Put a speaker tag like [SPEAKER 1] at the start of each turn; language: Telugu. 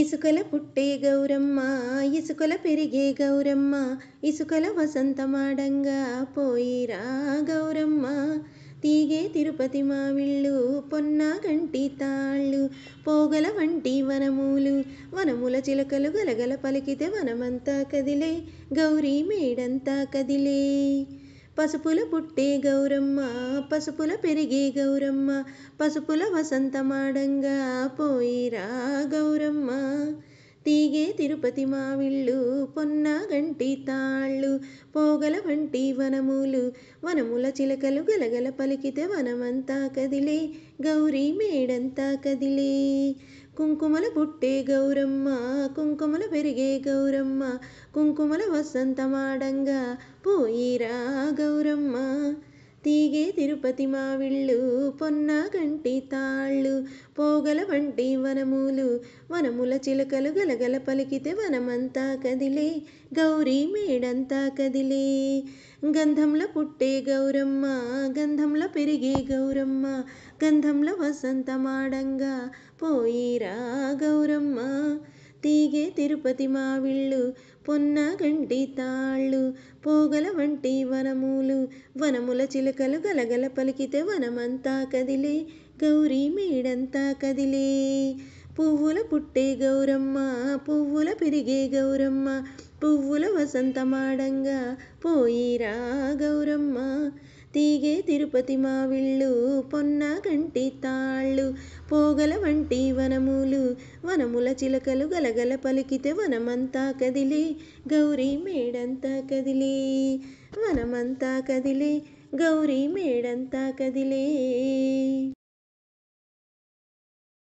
[SPEAKER 1] ఇసుకల పుట్టే గౌరమ్మ ఇసుకల పెరిగే గౌరమ్మ ఇసుకల వసంతమాడంగా పోయిరా గౌరమ్మ తీగే తిరుపతి మావిళ్ళు పొన్న గంటి తాళ్ళు పోగల వంటి వనములు వనముల చిలకలు గలగల పలికితే వనమంతా కదిలే గౌరీ మేడంతా కదిలే పసుపుల పుట్టే గౌరమ్మ పసుపుల పెరిగే గౌరమ్మ పసుపుల వసంతమాడంగా పోయిరా గౌరమ్మ తీగే తిరుపతి మావిళ్ళు పొన్న గంటి తాళ్ళు పోగల వంటి వనములు వనముల చిలకలు గలగల పలికితే వనమంతా కదిలే గౌరీ మేడంతా కదిలే కుంకుమల పుట్టే గౌరమ్మ కుంకుమల పెరిగే గౌరమ్మ కుంకుమల వసంతమాడంగా పోయిరా గౌరమ్మ తీగే తిరుపతి మావిళ్ళు పొన్న గంటి తాళ్ళు పోగల వంటి వనములు వనముల చిలకలు గలగల పలికితే వనమంతా కదిలే గౌరీ మేడంతా కదిలే గంధంలో పుట్టే గౌరమ్మ గంధంలో పెరిగే గౌరమ్మ గంధంలో వసంతమాడంగా పోయిరా గౌరమ్మ తీగే తిరుపతి మావిళ్ళు పొన్న గంటి తాళ్ళు పోగల వంటి వనములు వనముల చిలకలు గలగల పలికితే వనమంతా కదిలే గౌరీ మేడంతా కదిలే పువ్వుల పుట్టే గౌరమ్మ పువ్వుల పెరిగే గౌరమ్మ పువ్వుల వసంతమాడంగా పోయిరా గౌరమ్మ తీగే తిరుపతి మావిళ్ళు పొన్న కంటి తాళ్ళు పోగల వంటి వనములు వనముల చిలకలు గలగల పలికితే వనమంతా కదిలే గౌరీ మేడంతా కదిలే వనమంతా కదిలే గౌరీ మేడంతా కదిలే